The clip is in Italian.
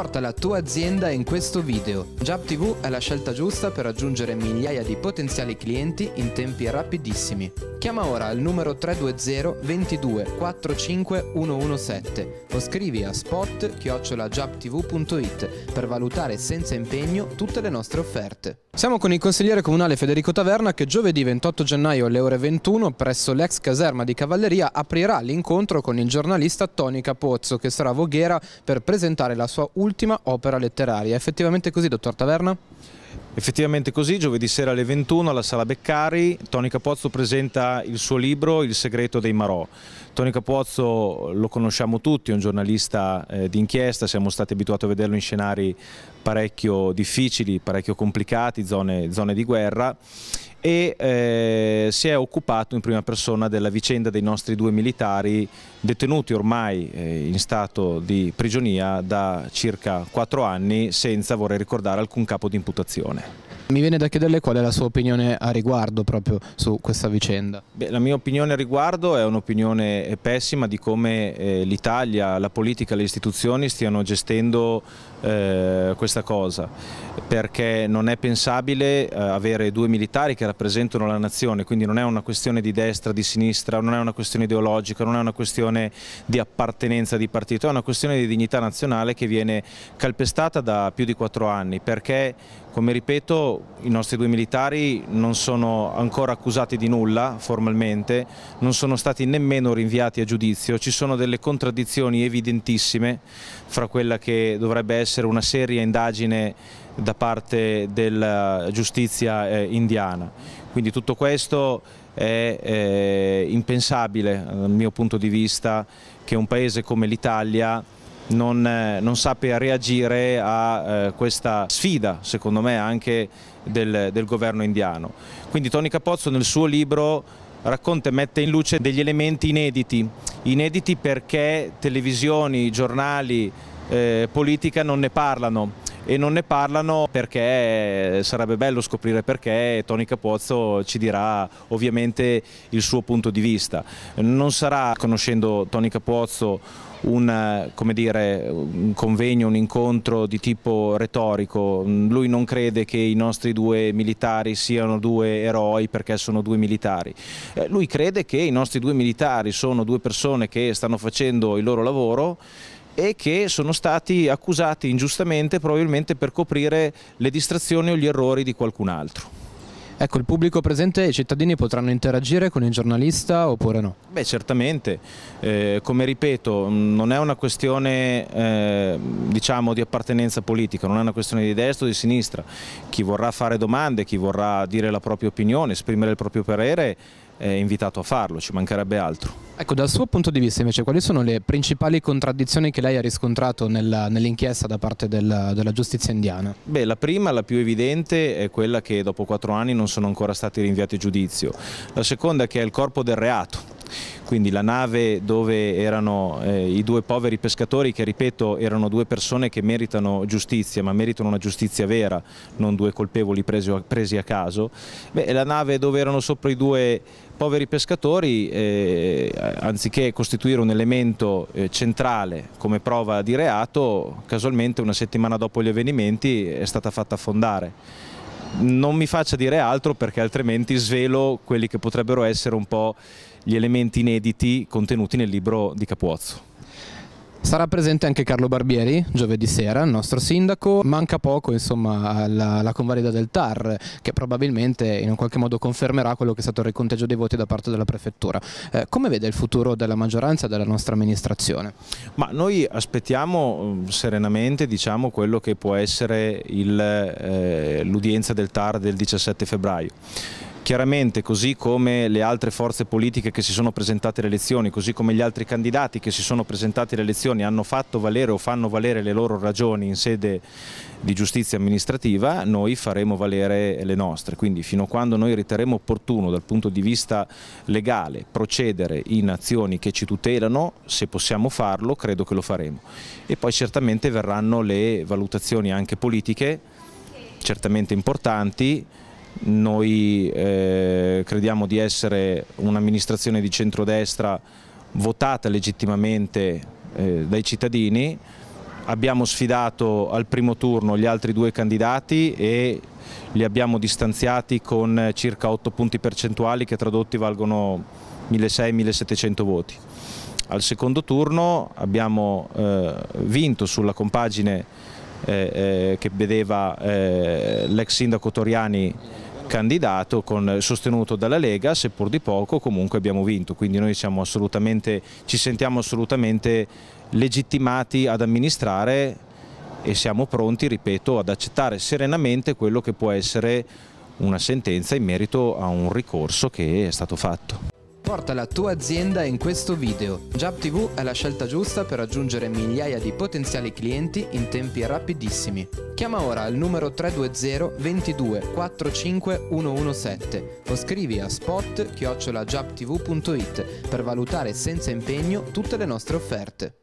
Porta la tua azienda in questo video. JabTV è la scelta giusta per raggiungere migliaia di potenziali clienti in tempi rapidissimi. Chiama ora al numero 320 22 45 117 o scrivi a spot-jabtv.it per valutare senza impegno tutte le nostre offerte. Siamo con il consigliere comunale Federico Taverna che giovedì 28 gennaio alle ore 21 presso l'ex caserma di Cavalleria aprirà l'incontro con il giornalista Toni Capozzo che sarà a Voghera per presentare la sua ultima opera letteraria. È effettivamente così, dottor Taverna? Effettivamente così, giovedì sera alle 21 alla Sala Beccari, Tony Capozzo presenta il suo libro Il segreto dei Marò. Tony Capozzo lo conosciamo tutti, è un giornalista eh, d'inchiesta, siamo stati abituati a vederlo in scenari parecchio difficili, parecchio complicati, zone, zone di guerra e eh, si è occupato in prima persona della vicenda dei nostri due militari detenuti ormai eh, in stato di prigionia da circa quattro anni senza, vorrei ricordare, alcun capo di imputazione. Mi viene da chiederle qual è la sua opinione a riguardo proprio su questa vicenda. Beh, la mia opinione a riguardo è un'opinione eh, pessima di come eh, l'Italia, la politica, le istituzioni stiano gestendo eh, questa cosa, perché non è pensabile eh, avere due militari che rappresentano la nazione, quindi non è una questione di destra, di sinistra, non è una questione ideologica, non è una questione di appartenenza di partito, è una questione di dignità nazionale che viene calpestata da più di quattro anni, perché come ripeto i nostri due militari non sono ancora accusati di nulla formalmente, non sono stati nemmeno rinviati a giudizio, ci sono delle contraddizioni evidentissime fra quella che dovrebbe essere una seria indagine da parte della giustizia eh, indiana. Quindi tutto questo è eh, impensabile dal mio punto di vista che un paese come l'Italia non, eh, non sappia reagire a eh, questa sfida, secondo me, anche del, del governo indiano. Quindi Tony Capozzo nel suo libro racconta e mette in luce degli elementi inediti, inediti perché televisioni, giornali, eh, politica non ne parlano e non ne parlano perché sarebbe bello scoprire perché Tony Capozzo ci dirà ovviamente il suo punto di vista. Non sarà, conoscendo Tony Capozzo, un, dire, un, convegno, un incontro di tipo retorico. Lui non crede che i nostri due militari siano due eroi perché sono due militari. Eh, lui crede che i nostri due militari sono due persone che stanno facendo il loro lavoro e che sono stati accusati ingiustamente probabilmente per coprire le distrazioni o gli errori di qualcun altro. Ecco, il pubblico presente e i cittadini potranno interagire con il giornalista oppure no? Beh, certamente. Eh, come ripeto, non è una questione eh, diciamo, di appartenenza politica, non è una questione di destra o di sinistra. Chi vorrà fare domande, chi vorrà dire la propria opinione, esprimere il proprio parere, invitato a farlo, ci mancherebbe altro. Ecco, dal suo punto di vista invece, quali sono le principali contraddizioni che lei ha riscontrato nell'inchiesta nell da parte del, della giustizia indiana? Beh, la prima, la più evidente, è quella che dopo quattro anni non sono ancora stati rinviati a giudizio. La seconda è che è il corpo del reato, quindi la nave dove erano eh, i due poveri pescatori che ripeto erano due persone che meritano giustizia ma meritano una giustizia vera, non due colpevoli presi, presi a caso, Beh, la nave dove erano sopra i due poveri pescatori eh, anziché costituire un elemento eh, centrale come prova di reato, casualmente una settimana dopo gli avvenimenti è stata fatta affondare non mi faccia dire altro perché altrimenti svelo quelli che potrebbero essere un po' gli elementi inediti contenuti nel libro di Capuozzo. Sarà presente anche Carlo Barbieri giovedì sera, il nostro sindaco. Manca poco insomma, alla, alla, convalida del TAR che probabilmente in un qualche modo confermerà quello che è stato il riconteggio dei voti da parte della prefettura. Eh, come vede il futuro della maggioranza e della nostra amministrazione? Ma noi aspettiamo mm, serenamente diciamo, quello che può essere eh, l'udienza eh, del TAR del 17 febbraio chiaramente così come le altre forze politiche che si sono presentate alle elezioni, così come gli altri candidati che si sono presentati alle elezioni hanno fatto valere o fanno valere le loro ragioni in sede di giustizia amministrativa, noi faremo valere le nostre. Quindi fino a quando noi riterremo opportuno dal punto di vista legale procedere in azioni che ci tutelano, se possiamo farlo credo che lo faremo. E poi certamente verranno le valutazioni anche politiche, certamente importanti, noi eh, crediamo di essere un'amministrazione di centrodestra votata legittimamente eh, dai cittadini, abbiamo sfidato al primo turno gli altri due candidati e li abbiamo distanziati con circa 8 punti percentuali che tradotti valgono 1600-1700 voti. Al secondo turno abbiamo eh, vinto sulla compagine eh, eh, che vedeva eh, l'ex sindaco Toriani candidato con, eh, sostenuto dalla Lega, seppur di poco comunque abbiamo vinto, quindi noi ci sentiamo assolutamente legittimati ad amministrare e siamo pronti, ripeto, ad accettare serenamente quello che può essere una sentenza in merito a un ricorso che è stato fatto. Porta la tua azienda in questo video. JabTV è la scelta giusta per raggiungere migliaia di potenziali clienti in tempi rapidissimi. Chiama ora al numero 320 22 45 117 o scrivi a spot-jabtv.it per valutare senza impegno tutte le nostre offerte.